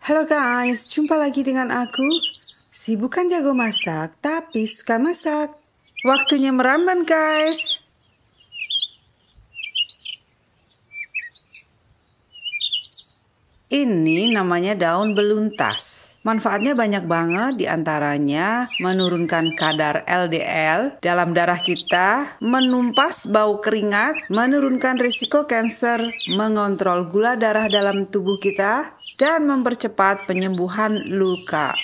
Halo guys, jumpa lagi dengan aku. Si bukan jago masak, tapi suka masak. Waktunya meramban guys. Ini namanya daun beluntas. Manfaatnya banyak banget Di antaranya menurunkan kadar LDL dalam darah kita, menumpas bau keringat, menurunkan risiko kanker, mengontrol gula darah dalam tubuh kita, dan mempercepat penyembuhan luka.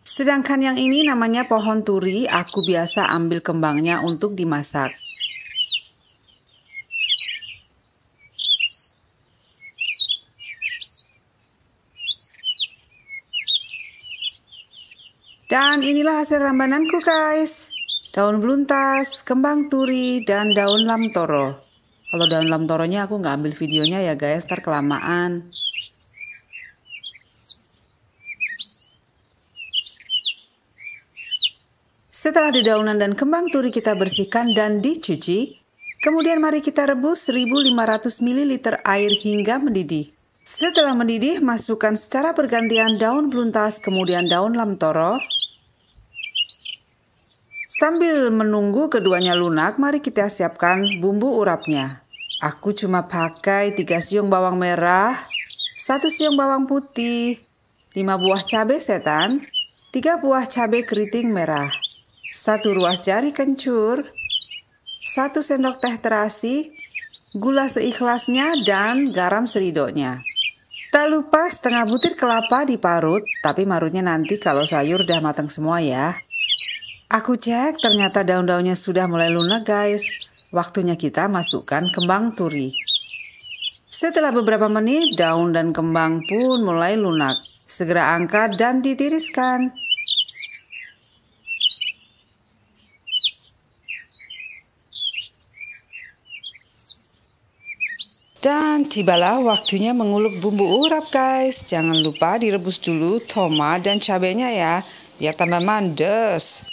Sedangkan yang ini namanya pohon turi, aku biasa ambil kembangnya untuk dimasak. Dan inilah hasil rambananku guys. Daun beluntas, kembang turi, dan daun lamtoro. Kalau daun lamtoronya aku nggak ambil videonya ya guys, ntar kelamaan. Setelah dedaunan dan kembang turi kita bersihkan dan dicuci, kemudian mari kita rebus 1500 ml air hingga mendidih. Setelah mendidih, masukkan secara bergantian daun beluntas kemudian daun lamtoro. Sambil menunggu keduanya lunak, mari kita siapkan bumbu urapnya. Aku cuma pakai 3 siung bawang merah, 1 siung bawang putih, 5 buah cabai setan, 3 buah cabai keriting merah, satu ruas jari kencur, satu sendok teh terasi, gula seikhlasnya, dan garam seridoknya. Tak lupa setengah butir kelapa diparut, tapi marutnya nanti kalau sayur udah matang semua ya. Aku cek ternyata daun-daunnya sudah mulai lunak guys. Waktunya kita masukkan kembang turi. Setelah beberapa menit, daun dan kembang pun mulai lunak. Segera angkat dan ditiriskan. Dan tibalah waktunya mengulek bumbu urap guys. Jangan lupa direbus dulu tomat dan cabenya ya, biar tambah mandes.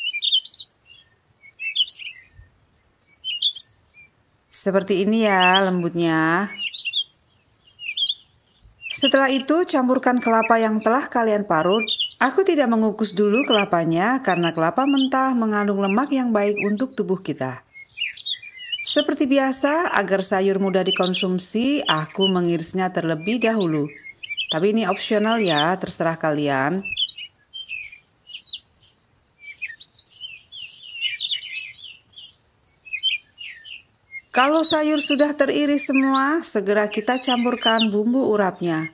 Seperti ini ya lembutnya. Setelah itu campurkan kelapa yang telah kalian parut. Aku tidak mengukus dulu kelapanya karena kelapa mentah mengandung lemak yang baik untuk tubuh kita. Seperti biasa, agar sayur mudah dikonsumsi, aku mengirisnya terlebih dahulu. Tapi ini opsional ya, terserah kalian. Kalau sayur sudah teriris semua, segera kita campurkan bumbu urapnya.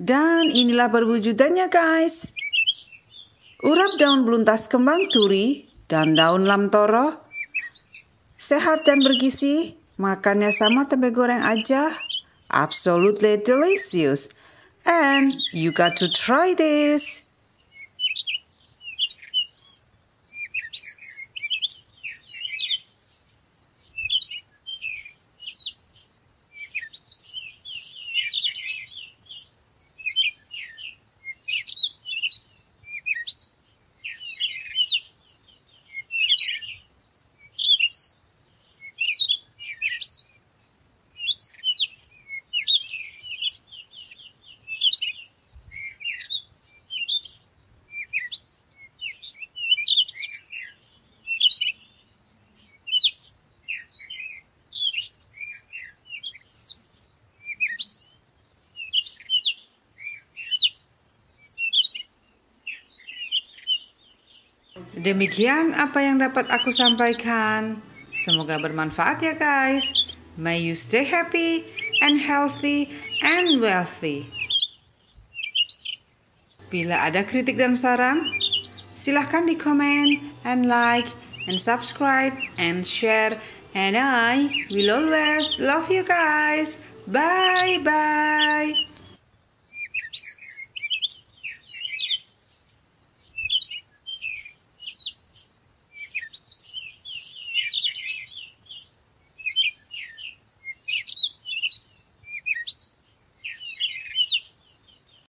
Dan inilah perwujudannya guys. Urap daun beluntas kembang turi dan daun lam toro. Sehat dan bergizi, makannya sama tempe goreng aja. Absolutely delicious. And you got to try this. Demikian apa yang dapat aku sampaikan. Semoga bermanfaat ya guys. May you stay happy and healthy and wealthy. Bila ada kritik dan saran, silahkan di komen and like and subscribe and share. And I will always love you guys. Bye bye.